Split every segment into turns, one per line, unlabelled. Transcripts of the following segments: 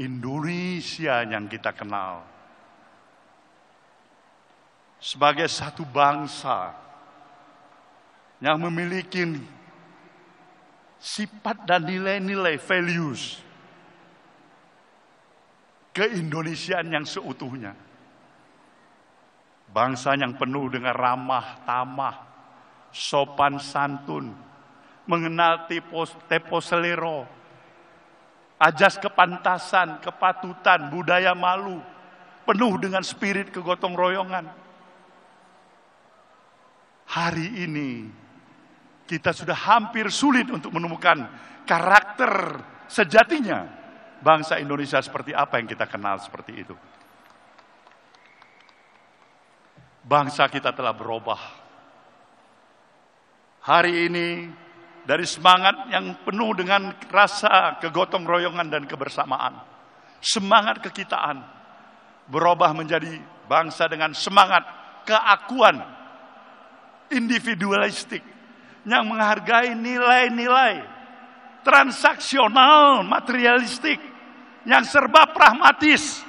Indonesia yang kita kenal. Sebagai satu bangsa yang memiliki sifat dan nilai-nilai values keindonesiaan yang seutuhnya. Bangsa yang penuh dengan ramah tamah, sopan santun, mengenal tepo, selero, Ajas kepantasan, kepatutan, budaya malu, penuh dengan spirit kegotong royongan. Hari ini kita sudah hampir sulit untuk menemukan karakter sejatinya bangsa Indonesia seperti apa yang kita kenal seperti itu. Bangsa kita telah berubah. Hari ini dari semangat yang penuh dengan rasa kegotong royongan dan kebersamaan. Semangat kekitaan berubah menjadi bangsa dengan semangat keakuan individualistik yang menghargai nilai-nilai transaksional materialistik yang serba pragmatis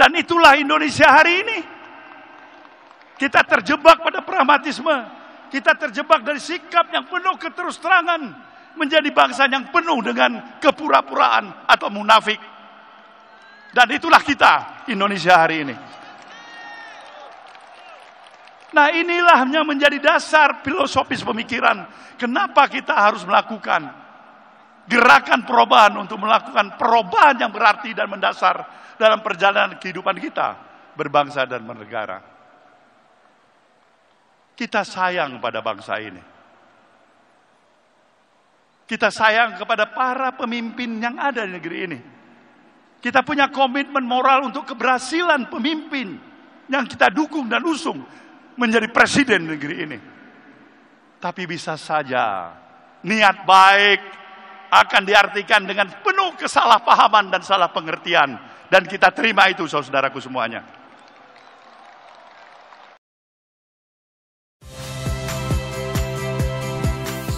dan itulah Indonesia hari ini. Kita terjebak pada pragmatisme kita terjebak dari sikap yang penuh keterusterangan menjadi bangsa yang penuh dengan kepura-puraan atau munafik. Dan itulah kita Indonesia hari ini. Nah inilah yang menjadi dasar filosofis pemikiran. Kenapa kita harus melakukan gerakan perubahan untuk melakukan perubahan yang berarti dan mendasar dalam perjalanan kehidupan kita berbangsa dan bernegara. Kita sayang pada bangsa ini. Kita sayang kepada para pemimpin yang ada di negeri ini. Kita punya komitmen moral untuk keberhasilan pemimpin yang kita dukung dan usung menjadi presiden negeri ini. Tapi bisa saja niat baik akan diartikan dengan penuh kesalahpahaman dan salah pengertian. Dan kita terima itu saudaraku semuanya.